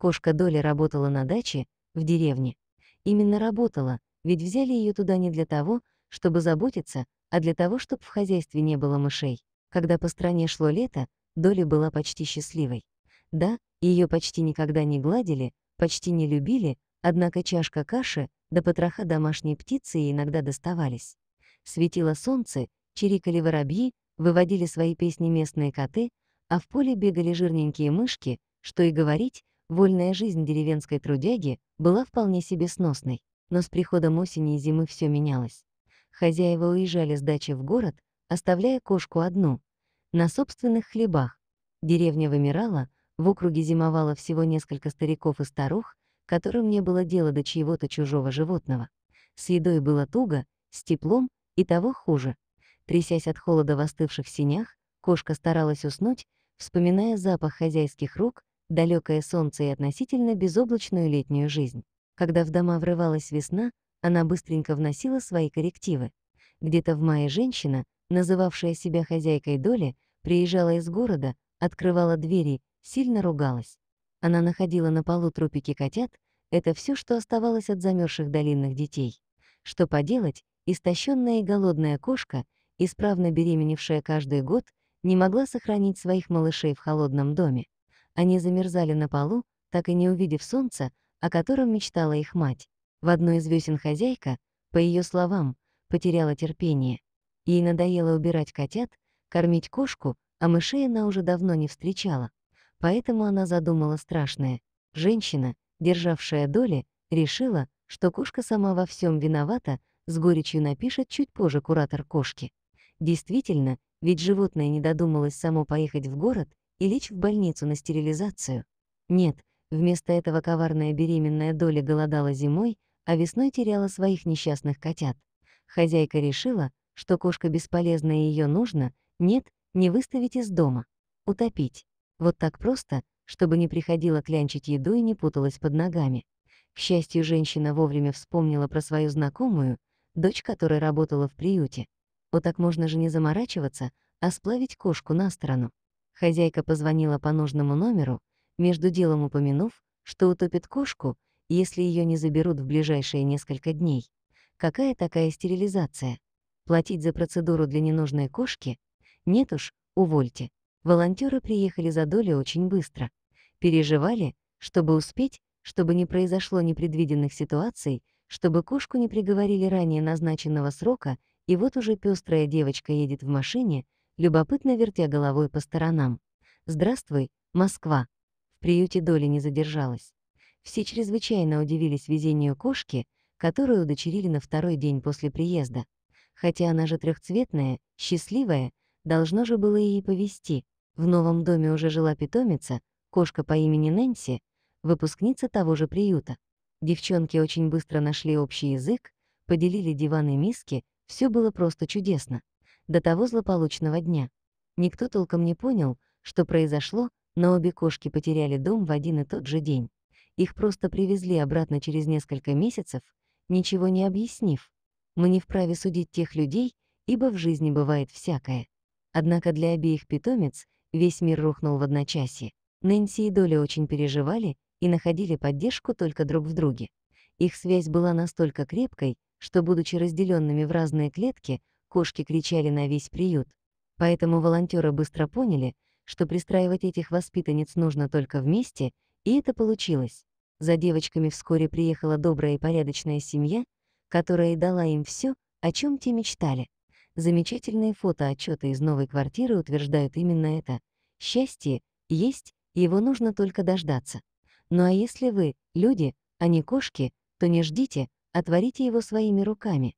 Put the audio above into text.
Кошка Доли работала на даче, в деревне. Именно работала, ведь взяли ее туда не для того, чтобы заботиться, а для того, чтобы в хозяйстве не было мышей. Когда по стране шло лето, Доли была почти счастливой. Да, ее почти никогда не гладили, почти не любили, однако чашка каши до потроха домашней птицы иногда доставались. Светило солнце, чирикали воробьи, выводили свои песни местные коты, а в поле бегали жирненькие мышки, что и говорить, Вольная жизнь деревенской трудяги была вполне себе сносной, но с приходом осени и зимы все менялось. Хозяева уезжали с дачи в город, оставляя кошку одну, на собственных хлебах. Деревня вымирала, в округе зимовало всего несколько стариков и старух, которым не было дела до чьего-то чужого животного. С едой было туго, с теплом и того хуже. Трясясь от холода в остывших синях, кошка старалась уснуть, вспоминая запах хозяйских рук далекое солнце и относительно безоблачную летнюю жизнь. Когда в дома врывалась весна, она быстренько вносила свои коррективы. Где-то в мае женщина, называвшая себя хозяйкой доли, приезжала из города, открывала двери, сильно ругалась. Она находила на полу трупики котят, это все, что оставалось от замерзших долинных детей. Что поделать, истощенная и голодная кошка, исправно беременевшая каждый год, не могла сохранить своих малышей в холодном доме они замерзали на полу, так и не увидев солнца, о котором мечтала их мать. В одной из весен хозяйка, по ее словам, потеряла терпение. Ей надоело убирать котят, кормить кошку, а мышей она уже давно не встречала. Поэтому она задумала страшное. Женщина, державшая доли, решила, что кошка сама во всем виновата, с горечью напишет чуть позже куратор кошки. Действительно, ведь животное не додумалось само поехать в город и лечь в больницу на стерилизацию. Нет, вместо этого коварная беременная доля голодала зимой, а весной теряла своих несчастных котят. Хозяйка решила, что кошка бесполезна и ее нужно, нет, не выставить из дома. Утопить. Вот так просто, чтобы не приходило клянчить еду и не путалась под ногами. К счастью, женщина вовремя вспомнила про свою знакомую, дочь которой работала в приюте. Вот так можно же не заморачиваться, а сплавить кошку на сторону. Хозяйка позвонила по нужному номеру, между делом упомянув, что утопит кошку, если ее не заберут в ближайшие несколько дней. Какая такая стерилизация? Платить за процедуру для ненужной кошки? Нет уж, увольте. Волонтеры приехали за долю очень быстро. Переживали, чтобы успеть, чтобы не произошло непредвиденных ситуаций, чтобы кошку не приговорили ранее назначенного срока, и вот уже пестрая девочка едет в машине, любопытно вертя головой по сторонам. «Здравствуй, Москва!» В приюте доли не задержалась. Все чрезвычайно удивились везению кошки, которую удочерили на второй день после приезда. Хотя она же трехцветная, счастливая, должно же было ей повести. В новом доме уже жила питомица, кошка по имени Нэнси, выпускница того же приюта. Девчонки очень быстро нашли общий язык, поделили диваны, миски, все было просто чудесно до того злополучного дня. Никто толком не понял, что произошло, но обе кошки потеряли дом в один и тот же день. Их просто привезли обратно через несколько месяцев, ничего не объяснив. Мы не вправе судить тех людей, ибо в жизни бывает всякое. Однако для обеих питомец весь мир рухнул в одночасье. Нэнси и Доли очень переживали и находили поддержку только друг в друге. Их связь была настолько крепкой, что, будучи разделенными в разные клетки, Кошки кричали на весь приют, поэтому волонтеры быстро поняли, что пристраивать этих воспитанниц нужно только вместе, и это получилось. За девочками вскоре приехала добрая и порядочная семья, которая дала им все, о чем те мечтали. Замечательные фотоотчеты из новой квартиры утверждают именно это. Счастье есть, его нужно только дождаться. Ну а если вы — люди, а не кошки, то не ждите, а творите его своими руками.